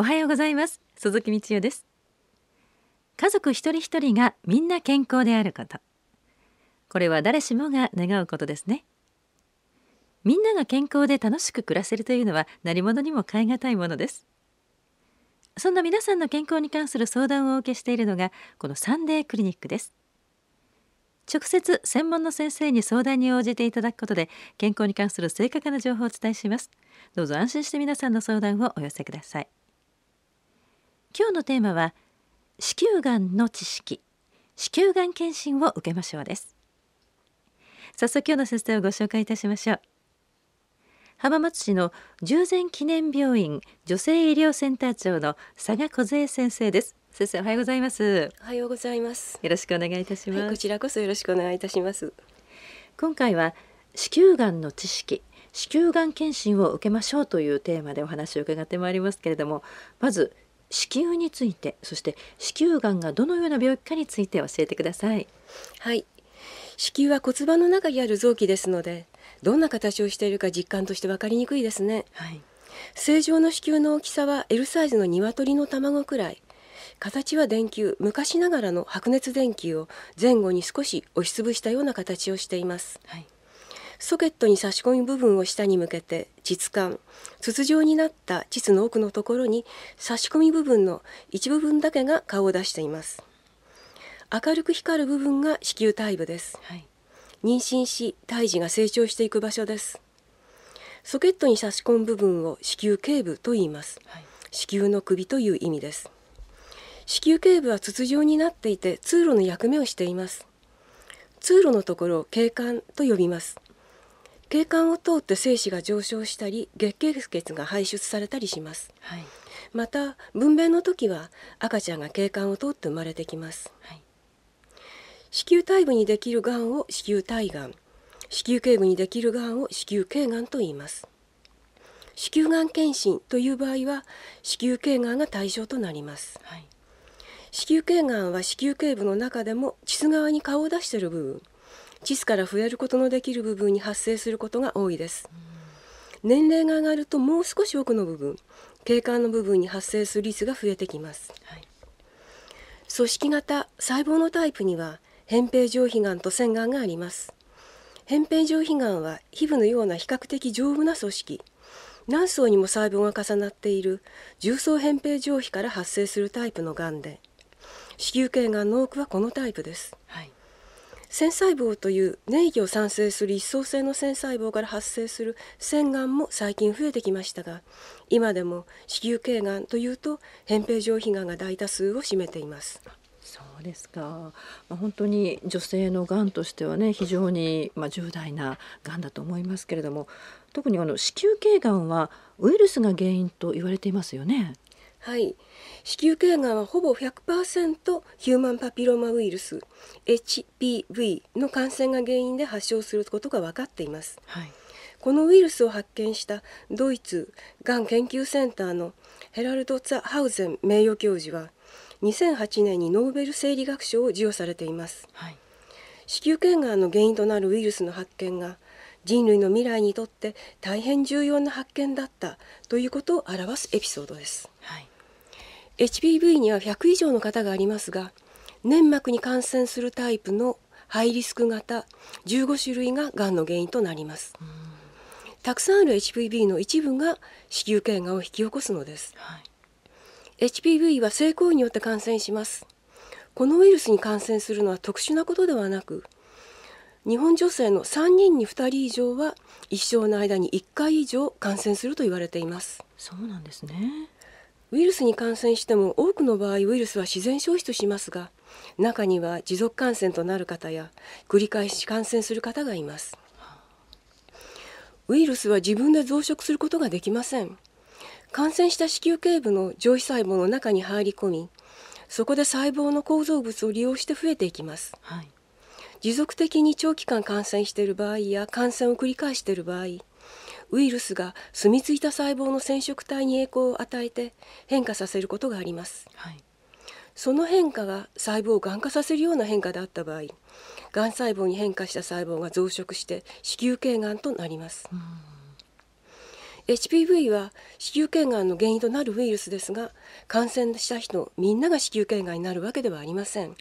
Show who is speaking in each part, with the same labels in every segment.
Speaker 1: おはようございます鈴木道代です家族一人一人がみんな健康であることこれは誰しもが願うことですねみんなが健康で楽しく暮らせるというのは何者にも代え難いものですそんな皆さんの健康に関する相談をお受けしているのがこのサンデークリニックです直接専門の先生に相談に応じていただくことで健康に関する正確な情報をお伝えしますどうぞ安心して皆さんの相談をお寄せください今日のテーマは子宮がんの知識子宮がん検診を受けましょうです早速今日の先生をご紹介いたしましょう浜松市の従前記念病院女性医療センター長の佐賀小杉先生です先生おはようございますおはようご
Speaker 2: ざいます
Speaker 1: よろしくお願いいたします、はい、こちらこそよろしくお願いいたします今回は子宮がんの知識子宮がん検診を受けましょうというテーマでお話を伺ってまいりますけれどもまず子宮についてそして子宮がんがどのような病気かについて教えてくださいはい子宮は骨盤の中にある臓器です
Speaker 2: のでどんな形をしているか実感として分かりにくいですね、はい、正常の子宮の大きさは L サイズの鶏の卵くらい形は電球昔ながらの白熱電球を前後に少し押しつぶしたような形をしています、はいソケットに差し込む部分を下に向けて実感筒状になった膣の奥のところに差し込み部分の一部分だけが顔を出しています明るく光る部分が子宮体部です、はい、妊娠し胎児が成長していく場所ですソケットに差し込む部分を子宮頸部と言います、はい、子宮の首という意味です子宮頸部は筒状になっていて通路の役目をしています通路のところを景観と呼びます血管を通って精子が上昇したり月経不潔が排出されたりします、はい、また分娩の時は赤ちゃんが血管を通って生まれてきます、はい、子宮体部にできるがんを子宮体がん子宮頸部にできるがんを子宮頸がんと言います子宮がん検診という場合は子宮頸がんが対象となります、はい、子宮頸がんは子宮頸部の中でも膣側に顔を出している部分チスから増えることのできる部分に発生することが多いです。年齢が上がるともう少し奥の部分景観の部分に発生する率が増えてきます、はい、組織型細胞のタイプには扁平上皮がんと腺がんがあります扁平上皮がんは皮膚のような比較的丈夫な組織何層にも細胞が重なっている重層扁平上皮から発生するタイプのがんで子宮頸がんの多くはこのタイプです、はい、繊細胞という粘液を産生する一層性の繊細胞から発生する腺がんも最近増えてきましたが今でも子宮頸がんというと扁平上皮がんが大多数を占めています。
Speaker 1: そうですか、本当に女性のがんとしてはね非常に、まあ、重大ながんだと思いますけれども特にあの子宮頸がんはウイルスが原因と言われていますよね。はい子宮頸がんはほぼ100%ヒューマンパ
Speaker 2: ピローマウイルス HPV の感染が原因で発症することが分かっています、はい、このウイルスを発見したドイツがん研究センターのヘラルド・ツァハウゼン名誉教授は2008年にノーベル生理学賞を授与されています、はい、子宮頸がんの原因となるウイルスの発見が人類の未来にとって大変重要な発見だったということを表すエピソードです、はい、HPV には100以上の方がありますが粘膜に感染するタイプのハイリスク型15種類ががんの原因となりますたくさんある HPV の一部が子宮頸がんを引き起こすのです、はい、HPV は性行為によって感染しますこのウイルスに感染するのは特殊なことではなく日本女性の3人に2人以上は一生の間に1回以上感染すると言われていますそうなんですねウイルスに感染しても多くの場合ウイルスは自然消失しますが中には持続感染となる方や繰り返し感染する方がいますウイルスは自分で増殖することができません感染した子宮頸部の上皮細胞の中に入り込みそこで細胞の構造物を利用して増えていきます、はい持続的に長期間感染している場合や感染を繰り返している場合ウイルスが住み着いた細胞の染色体に栄光を与えて変化させることがあります、はい、その変化が細胞をがん化させるような変化であった場合がん細胞に変化した細胞が増殖して子宮頸がんとなります、HPV は子宮頸がんの原因となるウイルスですが感染した人みんなが子宮頸がんになるわけではありません、はい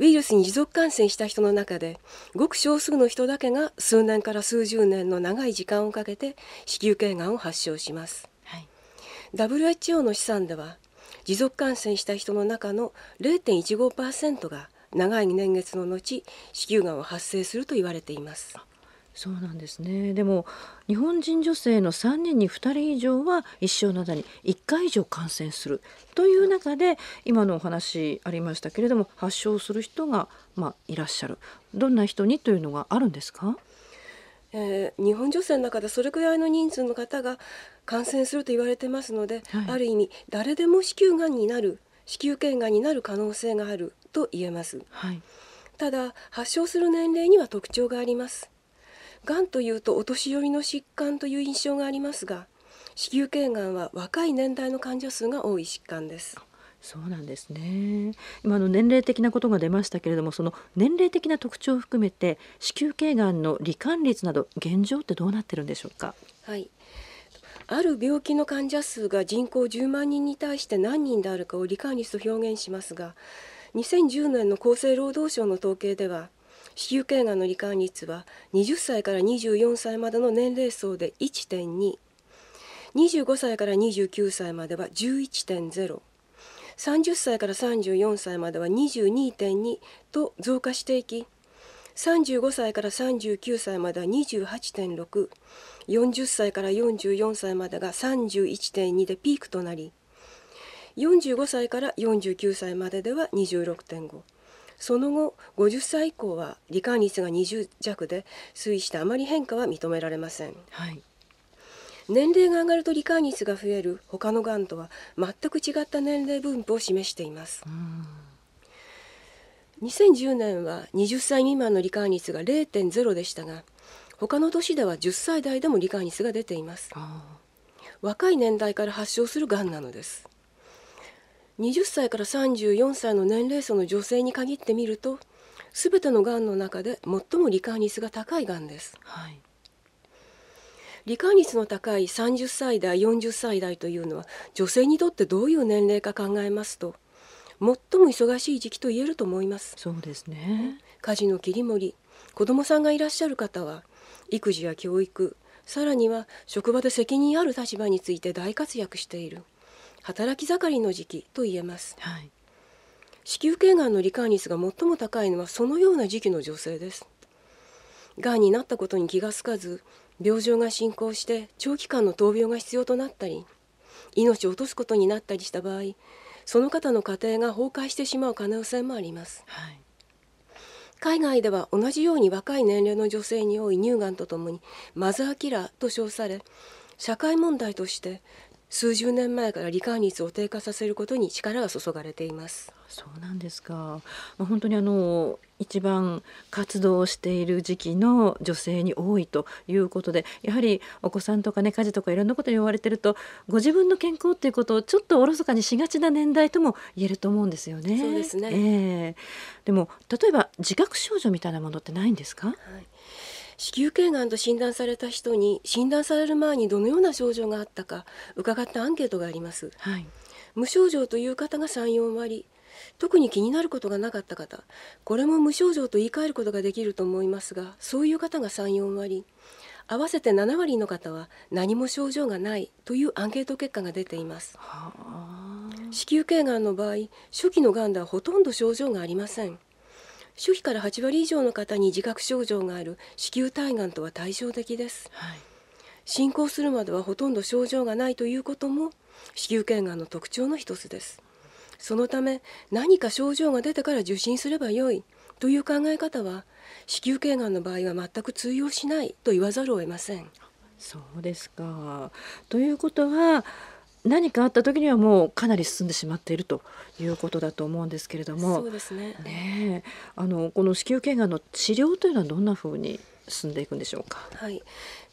Speaker 2: ウイルスに持続感染した人の中でごく少数の人だけが数年から数十年の長い時間をかけて子宮頸がんを発症します、はい、WHO の試算では持続感染した人の中の0.15%が長い年月の後子宮がんを発生すると言われています。
Speaker 1: そうなんですねでも日本人女性の3人に2人以上は一生の間に1回以上感染するという中で今のお話ありましたけれども発症する人が、まあ、いらっしゃるどんな人にというのがあるんですか
Speaker 2: えー、日本女性の中でそれくらいの人数の方が感染すると言われてますので、はい、ある意味誰でも子宮がんになる子宮頸がんになる可能性があると言えます、はい、ただ発症する年齢には特徴がありますがんというとお年寄りの疾患という印象がありますが子宮頸がんは若い年代の患者数が多い疾患です。
Speaker 1: そうなんですね今の年齢的なことが出ましたけれどもその年齢的な特徴を含めて子宮頸がんの罹患率など現状ってどうなってるんでしょうか
Speaker 2: はいある病気の患者数が人口10万人に対して何人であるかを罹患率と表現しますが2010年の厚生労働省の統計では子宮頸がんの罹患率は20歳から24歳までの年齢層で1.225歳から29歳までは11.0 30歳から34歳までは22.2と増加していき35歳から39歳までは28.640歳から44歳までが31.2でピークとなり45歳から49歳まででは26.5その後50歳以降は罹患率が20弱で推移してあまり変化は認められません、はい、年齢が上がると罹患率が増える他のがんとは全く違った年齢分布を示しています2010年は20歳未満の罹患率が0.0でしたが他の年では10歳代でも罹患率が出ています若い年代から発症するがんなのです20歳から34歳の年齢層の女性に限ってみると全てのがんの中で最も罹患率が高いがんです、はい、罹患率の高い30歳代40歳代というのは女性にとってどういう年齢か考えますと最も忙しい時期と言えると思いますそうですね家事の切り盛り子供さんがいらっしゃる方は育児や教育さらには職場で責任ある立場について大活躍している働き盛りの時期と言えます、はい、子宮頸がんの罹患率が最も高いのはそのような時期の女性ですがんになったことに気が付かず病状が進行して長期間の闘病が必要となったり命を落とすことになったりした場合その方の家庭が崩壊してしまう可能性もあります、はい、海外では同じように若い年齢の女性に多い乳がんとともにマザーキラーと称され社会問題として数十年前から罹患率を低下させることに力が注がれています
Speaker 1: そうなんですか、まあ、本当にあの一番活動している時期の女性に多いということでやはりお子さんとかね家事とかいろんなことに追われてるとご自分の健康っていうことをちょっとおろそかにしがちな年代とも言えると思うんですよね。そうですね、えー、でも例えば自覚症状みたいなものってないんですか、はい子宮頸がん
Speaker 2: と診断された人に診断される前にどのような症状があったか伺ったアンケートがあります、はい、無症状という方が34割特に気になることがなかった方これも無症状と言い換えることができると思いますがそういう方が34割合わせて7割の方は何も症状がないというアンケート結果が出ています、はあ、子宮頸がんの場合初期のがんではほとんど症状がありません初期から8割以上の方に自覚症状がある子宮体がんとは対照的です、はい、進行するまではほとんど症状がないということも子宮頸がんの特徴の一つですそのため何か症状が出てから受診すればよいという考え方は子宮頸がんの場合は全く通用しないと言
Speaker 1: わざるを得ませんそうですかということは何かあった時にはもうかなり進んでしまっているということだと思うんですけれどもそうですねねあのこの子宮頸がんの治療というのはどんなふうに進んでいくんでしょうか。
Speaker 2: はい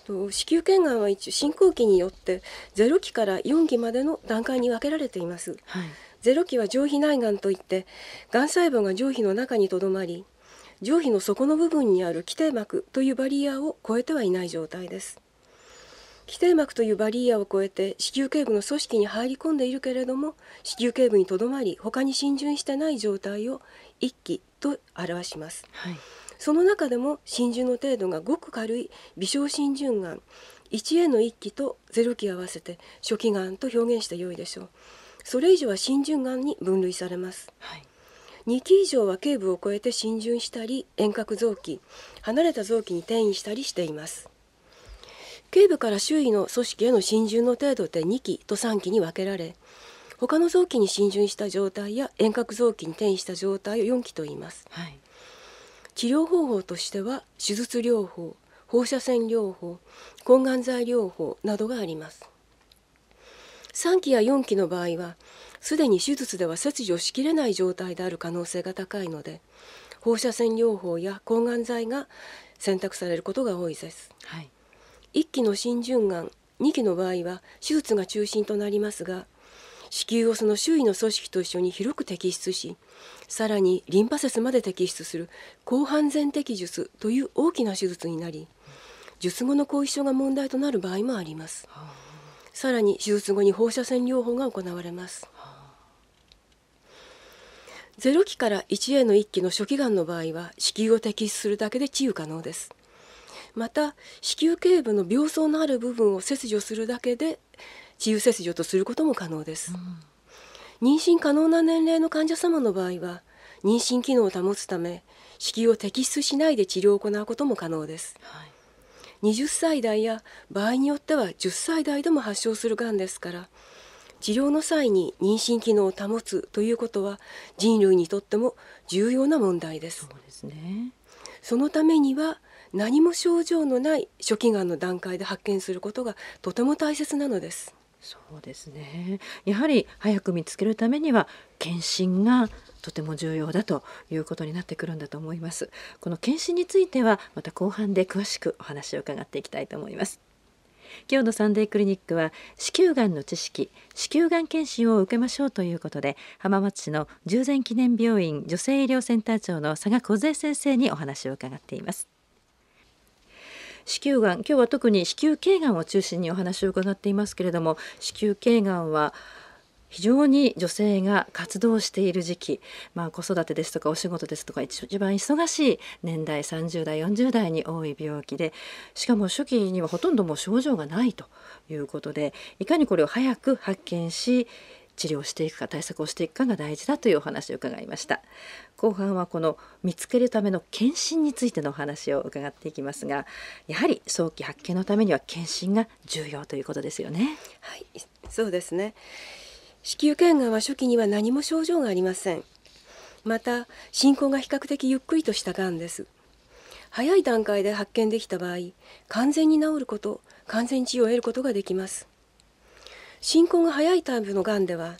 Speaker 2: と子宮頸がんは一応進行期によってゼロ期から四期までの段階に分けられています、はい、0期は上皮内がんといってがん細胞が上皮の中にとどまり上皮の底の部分にある基底膜というバリアを超えてはいない状態です基底膜というバリアを越えて子宮頸部の組織に入り込んでいるけれども子宮頸部にとどまり他に浸潤してない状態を一期と表します、はい、その中でも浸潤の程度がごく軽い微小浸潤がん 1A の1期と0期合わせて初期がんと表現してよいでしょうそれ以上は浸潤がんに分類されます、はい2期以上は頸部を越えて浸潤したり遠隔臓器離れた臓器に転移したりしています頸部から周囲の組織への浸潤の程度で2期と3期に分けられ他の臓器に浸潤した状態や遠隔臓器に転移した状態を4期と言います、はい、治療方法としては手術療法放射線療法抗がん剤療法などがあります3期や4期の場合はすでに手術では切除しきれない状態である可能性が高いので放射線療法や抗がん剤が選択されることが多いです、はい、1期の浸潤がん2期の場合は手術が中心となりますが子宮をその周囲の組織と一緒に広く摘出しさらにリンパ節まで摘出する広範全摘術という大きな手術になり術後の後遺症が問題となる場合もあります。さらに手術後に放射線療法が行われます。0期から 1A の1期の初期がんの場合は子宮を摘出するだけで治癒可能です。また子宮頸部の病巣のある部分を切除するだけで治癒切除とすることも可能です、うん、妊娠可能な年齢の患者様の場合は妊娠機能を保つため子宮を摘出しないで治療を行うことも可能です、はい、20歳代や場合によっては10歳代でも発症するがんですから治療の際に妊娠機能を保つということは人類にとっても重要な問題です。そうですねそのためには何も症状のない初期がんの段階で発見することがとても大切なのです。
Speaker 1: そうですねやはり早く見つけるためには検診がとても重要だということになってくるんだと思いますこの検診についてはまた後半で詳しくお話を伺っていきたいと思います今日のサンデークリニックは子宮がんの知識子宮がん検診を受けましょうということで浜松市の従前記念病院女性医療センター長の佐賀梢先生にお話を伺っています子宮がん今日は特に子宮頸がんを中心にお話を伺っていますけれども子宮頸がんは非常に女性が活動している時期、まあ、子育てですとかお仕事ですとか一番忙しい年代30代40代に多い病気でしかも初期にはほとんどもう症状がないということでいかにこれを早く発見し治療していくか対策をしていくかが大事だというお話を伺いました後半はこの見つけるための検診についてのお話を伺っていきますがやはり早期発見のためには検診が重要ということですよねはいそうですね
Speaker 2: 子宮頸がんは初期には何も症状がありませんまた進行が比較的ゆっくりとしたがんです早い段階で発見できた場合完全に治ること完全治癒を得ることができます進行が早いタイプのがんでは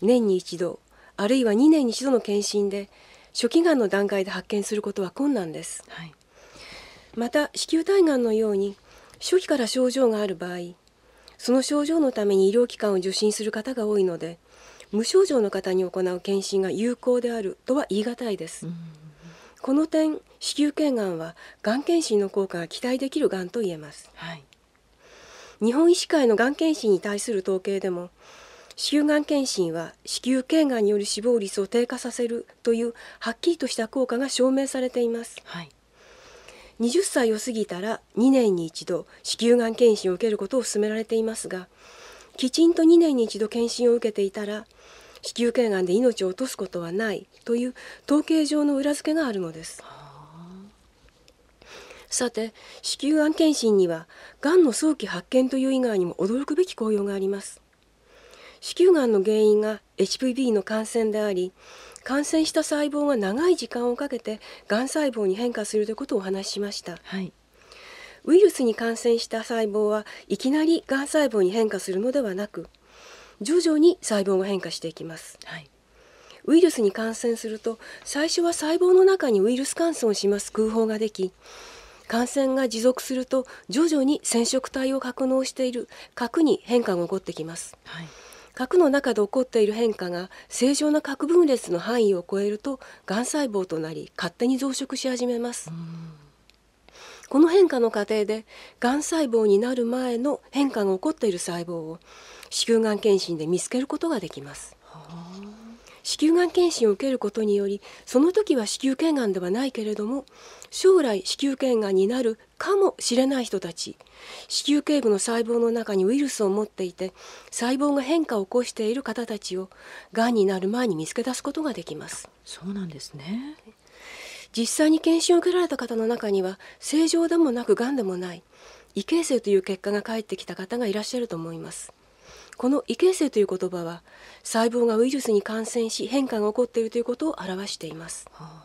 Speaker 2: 年に一度あるいは2年に一度の検診で初期がんの段階で発見することは困難です、はい、また子宮体がんのように初期から症状がある場合その症状のために医療機関を受診する方が多いので無症状の方に行う検診が有効であるとは言い難いです。うん、この点子宮頸がんはがん検診の効果が期待できるがんと言えます、はい、日本医師会のがん検診に対する統計でも子宮がん検診は子宮頸がんによる死亡率を低下させるというはっきりとした効果が証明されています、はい、20歳を過ぎたら2年に一度子宮がん検診を受けることを勧められていますがきちんと2年に一度検診を受けていたら子宮頸がんで命を落とすことはないという統計上の裏付けがあるのです。さて子宮がん検診にはがんの早期発見という以外にも驚くべき効用があります。子宮がんの原因が HPV の感染であり感染した細胞が長い時間をかけてがん細胞に変化するということをお話ししました、はい、ウイルスに感染した細胞はいきなりがん細胞に変化するのではなく徐々に細胞が変化していきます、はい、ウイルスに感染すると最初は細胞の中にウイルス感染をします空砲ができ感染が持続すると徐々に染色体を格納している核に変化が起こってきます、はい核の中で起こっている変化が正常な核分裂の範囲を超えるとがん細胞となり勝手に増殖し始めます。この変化の過程でがん細胞になる前の変化が起こっている細胞を子宮がん検診で見つけることができます。子宮がん検診を受けることによりその時は子宮頸がんではないけれども将来子宮頸がんになるかもしれない人たち子宮頸部の細胞の中にウイルスを持っていて細胞が変化を起こしている方たちをがんになる前に見つけ出すことができますそ
Speaker 1: うなんですね
Speaker 2: 実際に検診を受けられた方の中には正常でもなくがんでもない異形成という結果が返ってきた方がいらっしゃると思いますこの異形成という言葉は細胞がウイルスに感染し変化が起こっているということを表しています、はあ、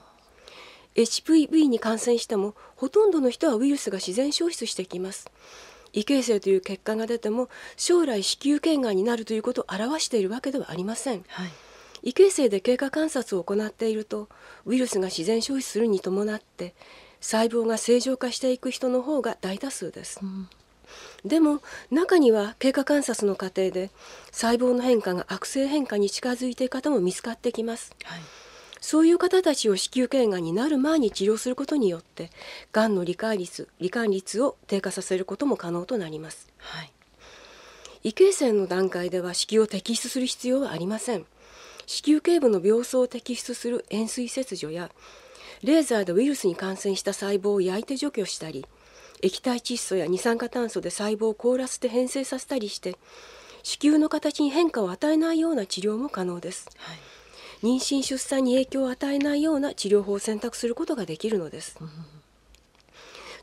Speaker 2: HPV に感染してもほとんどの人はウイルスが自然消失してきます異形成という結果が出ても将来子宮頸がんになるということを表しているわけではありません、はい異形成で経過観察を行っているとウイルスが自然消費するに伴って細胞が正常化していく人の方が大多数です、うん、でも中には経過観察の過程で細胞の変化が悪性変化に近づいている方も見つかってきます、はい、そういう方たちを子宮頸がんになる前に治療することによってがんの罹患率罹患率を低下させることも可能となります、はい、異形成の段階では子宮を摘出する必要はありません子宮頸部の病巣を摘出する塩水切除やレーザーでウイルスに感染した細胞を焼いて除去したり液体窒素や二酸化炭素で細胞を凍らせて変性させたりして子宮の形に変化を与えないような治療も可能です、はい、妊娠出産に影響を与えないような治療法を選択することができるのです、うん、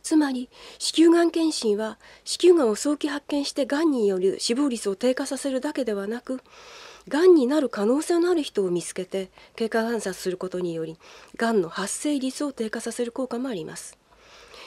Speaker 2: つまり子宮がん検診は子宮がんを早期発見してがんによる死亡率を低下させるだけではなくがんになる可能性のある人を見つけて経過観察することによりがんの発生率を低下させる効果もあります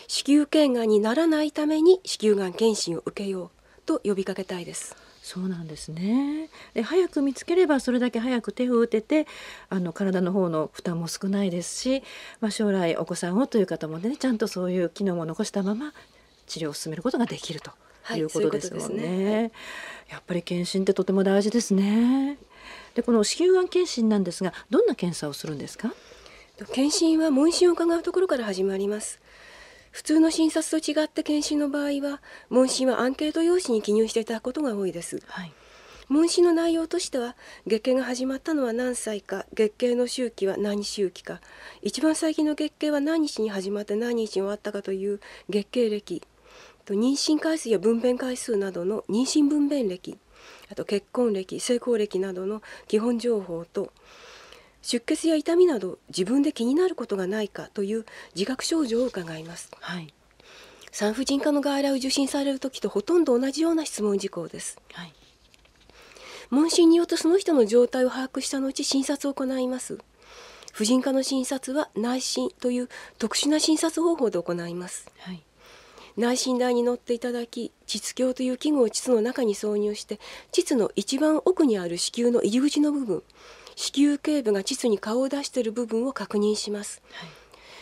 Speaker 2: 子宮頸がんにならないために
Speaker 1: 子宮がん検診を受けようと呼びかけたいです。そうなんですねで早く見つければそれだけ早く手を打ててあの体の方の負担も少ないですし、まあ、将来お子さんをという方もねちゃんとそういう機能も残したまま治療を進めることができるということですもんね。はい、ううねやっぱり検診ってとても大事ですね。でこの子宮がん検診なんですがどんな検査をするんですか検診は問診を伺うところから始まります普通の診察と違って検診の場
Speaker 2: 合は問診はアンケート用紙に記入していただくことが多いです。はい問診の内容としては月経が始まったのは何歳か月経の周期は何周期か一番最近の月経は何日に始まって何日に終わったかという月経歴と妊娠回数や分娩回数などの妊娠分娩歴あと結婚歴性交歴などの基本情報と出血や痛みなど自分で気になることがないかという自覚症状を伺います、はい、産婦人科の外来を受診される時とほとんど同じような質問事項です、はい、問診によってその人の状態を把握した後診察を行います婦人科の診察は内診という特殊な診察方法で行います、はい、内診台に乗っていただき膣鏡という器具を膣の中に挿入して膣の一番奥にある子宮の入り口の部分子宮頸部が膣に顔を出している部分を確認します、はい、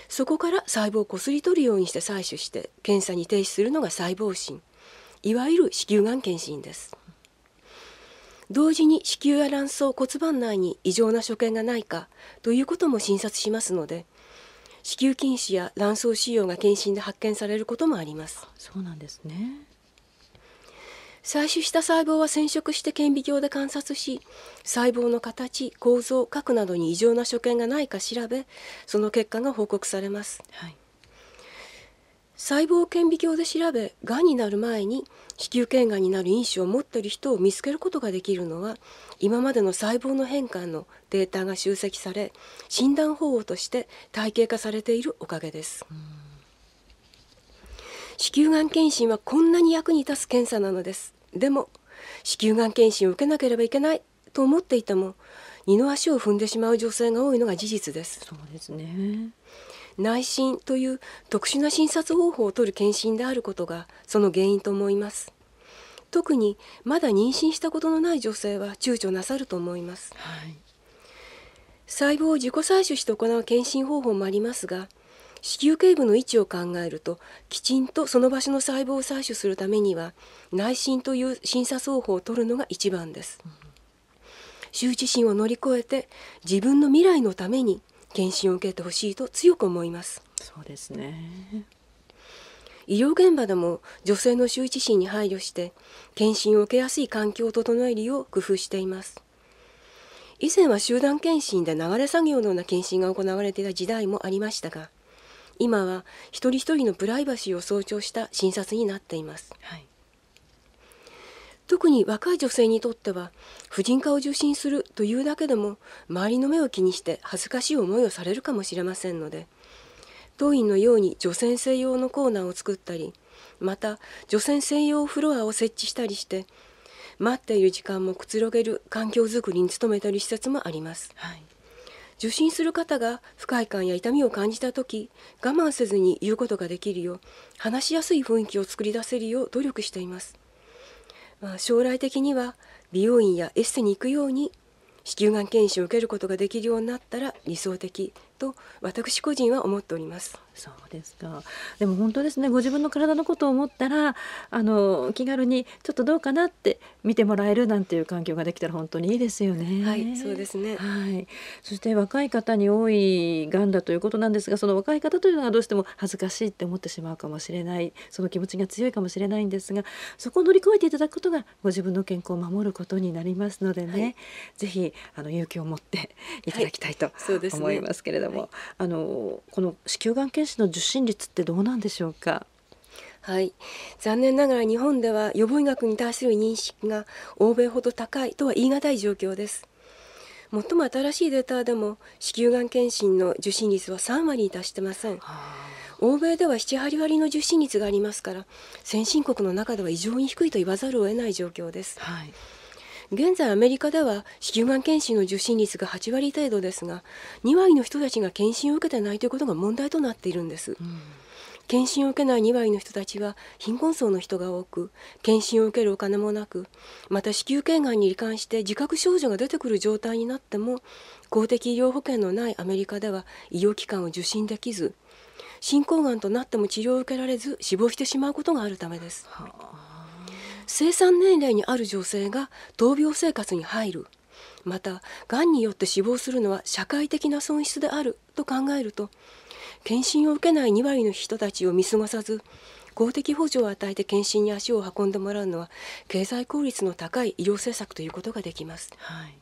Speaker 2: そこから細胞をこすり取るようにして採取して検査に提出するのが細胞診いわゆる子宮がん検診です同時に子宮や卵巣骨盤内に異常な所見がないかということも診察しますので子宮筋腫や卵巣腫瘍が検診で発見されることもありますそうなんですね採取した細胞は染色して顕微鏡で観察し細胞の形構造核などに異常な所見がないか調べその結果が報告されます、はい、細胞顕微鏡で調べがんになる前に子宮頸がんになる因子を持っている人を見つけることができるのは今までの細胞の変化のデータが集積され診断方法として体系化されているおかげです。子宮がん検診はこんなに役に立つ検査なのですでも子宮がん検診を受けなければいけないと思っていても二の足を踏んでしまう女性が多いのが事実ですそうですね内診という特殊な診察方法を取る検診であることがその原因と思います特にまだ妊娠したことのない女性は躊躇なさると思います、はい、細胞を自己採取して行う検診方法もありますが子宮頸部の位置を考えるときちんとその場所の細胞を採取するためには内診という審査奏法を取るのが一番です。羞恥心を乗り越えて自分の未来のために検診を受けてほしいと強く思います。そうですね医療現場でも女性の羞恥心に配慮して検診を受けやすい環境を整えるよう工夫しています以前は集団検診で流れ作業のような検診が行われていた時代もありましたが今は一人一人のプライバシーを尊重した診察になっています、はい、特に若い女性にとっては婦人科を受診するというだけでも周りの目を気にして恥ずかしい思いをされるかもしれませんので当院のように女性専用のコーナーを作ったりまた女性専用フロアを設置したりして待っている時間もくつろげる環境づくりに努めている施設もあります。はい受診する方が不快感や痛みを感じた時我慢せずに言うことができるよう話しやすい雰囲気を作り出せるよう努力しています、まあ、将来的には美容院やエステに行くように子宮がん検診を受けることができるようになったら理想的と私
Speaker 1: 個人は思っておりますそうですかでも本当ですねご自分の体のことを思ったらあの気軽にちょっとどうかなって見てもらえるなんていう環境ができたら本当にいいですよね。はいそうですね、はい、そして若い方に多いがんだということなんですがその若い方というのはどうしても恥ずかしいって思ってしまうかもしれないその気持ちが強いかもしれないんですがそこを乗り越えていただくことがご自分の健康を守ることになりますのでね、はい、ぜひあの勇気を持っていただき
Speaker 2: たいと思いますけ
Speaker 1: れども、はいねはい、あのこの子宮がん検年の受診率ってどうなんでしょうかはい残
Speaker 2: 念ながら日本では予防医学に対する認識が欧米ほど高いとは言い難い状況です最も新しいデータでも子宮がん検診の受診率は3割に達してません、欧米では78割の受診率がありますから先進国の中では異常に低いと言わざるを得ない状況です、はい現在アメリカでは子宮がん検診の受診率が8割程度ですが2割の人たちが検診を受けてないということが問題となっているんです。うん検診を受けない2割の人たちは貧困層の人が多く検診を受けるお金もなくまた子宮頸がんに罹患して自覚症状が出てくる状態になっても公的医療保険のないアメリカでは医療機関を受診できず進行がんとなっても治療を受けられず死亡してしまうことがあるためです。はあ生産年齢にある女性が闘病生活に入るまたがんによって死亡するのは社会的な損失であると考えると検診を受けない2割の人たちを見過ごさず公的補助を与えて検診に足を運んでもらうのは経済効率の高い医療政策ということができます。はい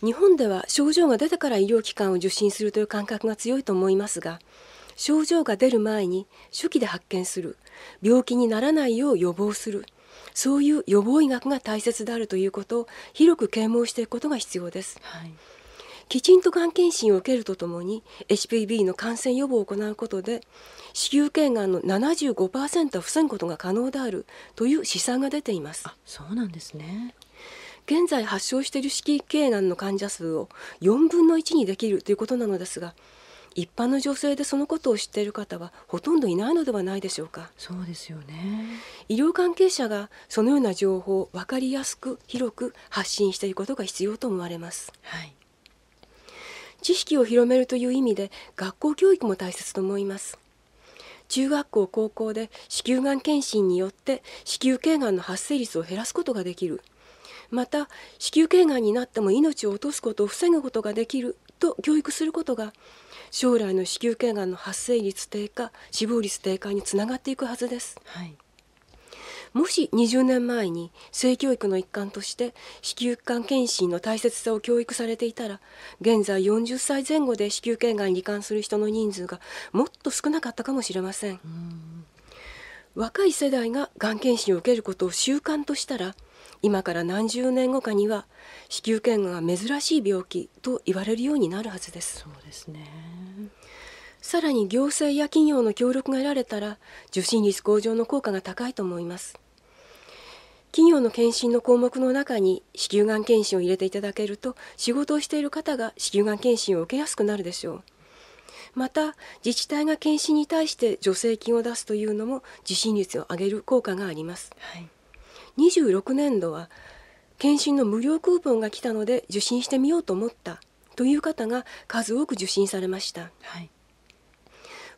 Speaker 2: 日本では症状が出てから医療機関を受診するという感覚が強いと思いますが症状が出る前に初期で発見する病気にならないよう予防するそういう予防医学が大切であるということを広く啓蒙していくことが必要です。はいきちんとがん検診を受けるとともに HPV の感染予防を行うことで子宮頸がんの75%を防ぐことが可能であるという試算が出ていますあそうなんですね現在発症している子宮頸がんの患者数を4分の1にできるということなのですが一般の女性でそのことを知っている方はほとんどいないのではないでしょうかそうですよね医療関係者がそのような情報を分かりやすく広く発信していくことが必要と思われます、はい、知識を広めるという意味で学校教育も大切と思います中学校高校で子宮がん検診によって子宮頸がんの発生率を減らすことができるまた子宮頸がんになっても命を落とすことを防ぐことができると教育することが将来の子宮頸がんの発生率低下死亡率低下につながっていくはずです。はいもし20年前に性教育の一環として子宮管検診の大切さを教育されていたら現在40歳前後で子宮頸がんに罹患する人の人数がもっと少なかったかもしれません若い世代ががん検診を受けることを習慣としたら今から何十年後かには子宮頸がんは珍しい病気と言われるようになるはずですそうですねさらに行政や企業の協力が得られたら受診率向上の効果が高いと思います企業の検診の項目の中に子宮がん検診を入れていただけると仕事をしている方が子宮がん検診を受けやすくなるでしょうまた自治体が検診に対して助成金を出すというのも受診率を上げる効果があります、はい26年度は検診の無料クーポンが来たので受診してみようと思ったという方が数多く受診されました、はい、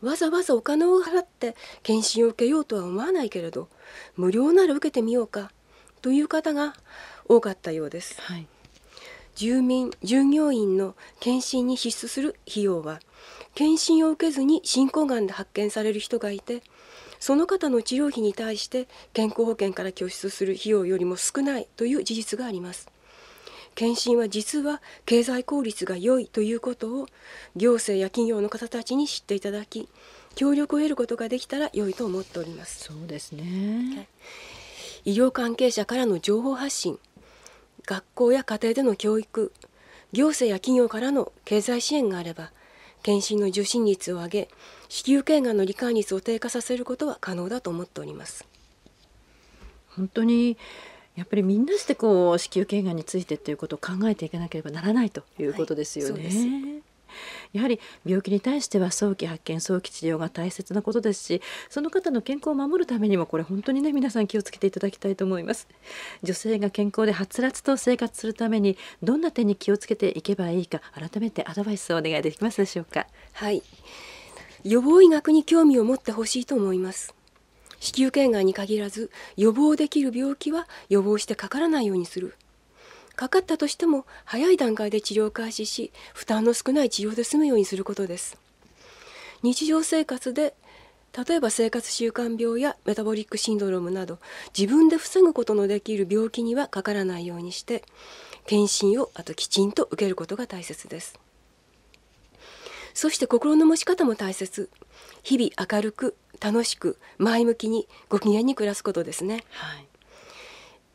Speaker 2: わざわざお金を払って検診を受けようとは思わないけれど無料なら受けてみようかという方が多かったようです、はい、住民従業員の検診に必須する費用は検診を受けずに進行がんで発見される人がいてその方の治療費に対して健康保険から拠出する費用よりも少ないという事実があります。検診は実は経済効率が良いということを行政や企業の方たちに知っていただき協力を得ることができたら良いと思っておりますそうですね、医療関係者からの情報発信学校や家庭での教育行政や企業からの経済支援があれば検診の受診率を上げ子宮頸がんの理解率を低下させることは可能だと思っております
Speaker 1: 本当にやっぱりみんなしてこう子宮頸がんについてということを考えていかなければならないということですよね。はい、やはり病気に対しては早期発見早期治療が大切なことですしその方の健康を守るためにもこれ本当にね皆さん気をつけていただきたいと思います女性が健康ではつらつと生活するためにどんな点に気をつけていけばいいか改めてアドバイスをお願いできますでしょうかはい予防医学に興味を持ってほしいと思います子宮頸が
Speaker 2: んに限らず予防できる病気は予防してかからないようにするかかったとしても早い段階で治療を開始し負担の少ない治療で済むようにすることです日常生活で例えば生活習慣病やメタボリックシンドロームなど自分で防ぐことのできる病気にはかからないようにして検診をあときちんと受けることが大切です。そして心の持ち方も大切日々明るく楽しく前向きにご機嫌に暮らすことですね、は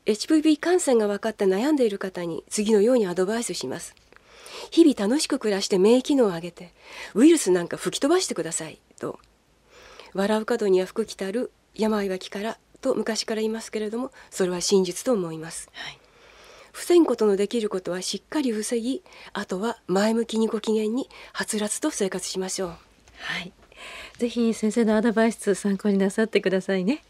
Speaker 2: い、HPV 感染が分かった悩んでいる方に次のようにアドバイスします日々楽しく暮らして免疫機能を上げてウイルスなんか吹き飛ばしてくださいと笑う角には服着たる病は気からと昔から言いますけれどもそれは真実と思います、はい防ぐことのできることはしっかり防ぎあとは前向きにご機嫌にはつらつと生活しま
Speaker 1: しょうはいぜひ先生のアドバイス参考になさってくださいね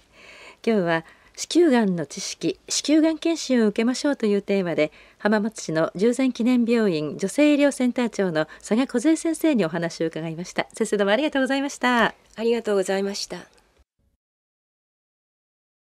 Speaker 1: 今日は子宮がんの知識子宮がん検診を受けましょうというテーマで浜松市の従前記念病院女性医療センター長の佐賀小先生にお話を伺いました先生どうもありがとうございましたありがとうございました